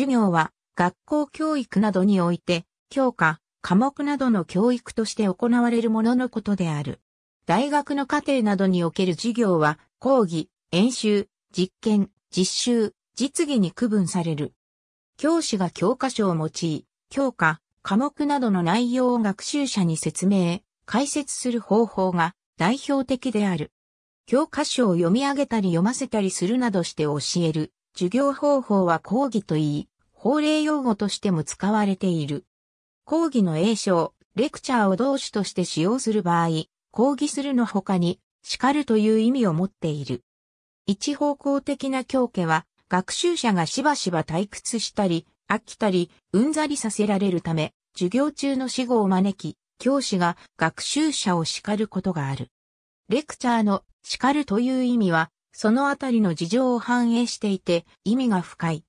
授業は学校教育などにおいて、教科、科目などの教育として行われるもののことである。大学の課程などにおける授業は、講義、演習、実験、実習、実技に区分される。教師が教科書を用い、教科、科目などの内容を学習者に説明、解説する方法が代表的である。教科書を読み上げたり読ませたりするなどして教える。授業方法は講義といい、法令用語としても使われている。講義の英称、レクチャーを動詞として使用する場合、講義するの他に、叱るという意味を持っている。一方向的な教化は、学習者がしばしば退屈したり、飽きたり、うんざりさせられるため、授業中の死後を招き、教師が学習者を叱ることがある。レクチャーの叱るという意味は、そのあたりの事情を反映していて、意味が深い。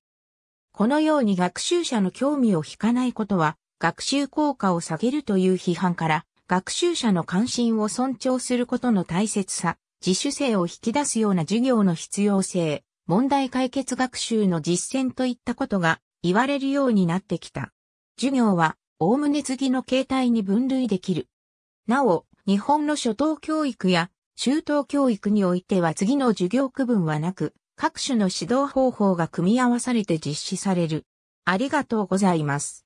このように学習者の興味を引かないことは、学習効果を下げるという批判から、学習者の関心を尊重することの大切さ、自主性を引き出すような授業の必要性、問題解決学習の実践といったことが言われるようになってきた。授業は、おおむね次の形態に分類できる。なお、日本の初等教育や中等教育においては次の授業区分はなく、各種の指導方法が組み合わされて実施される。ありがとうございます。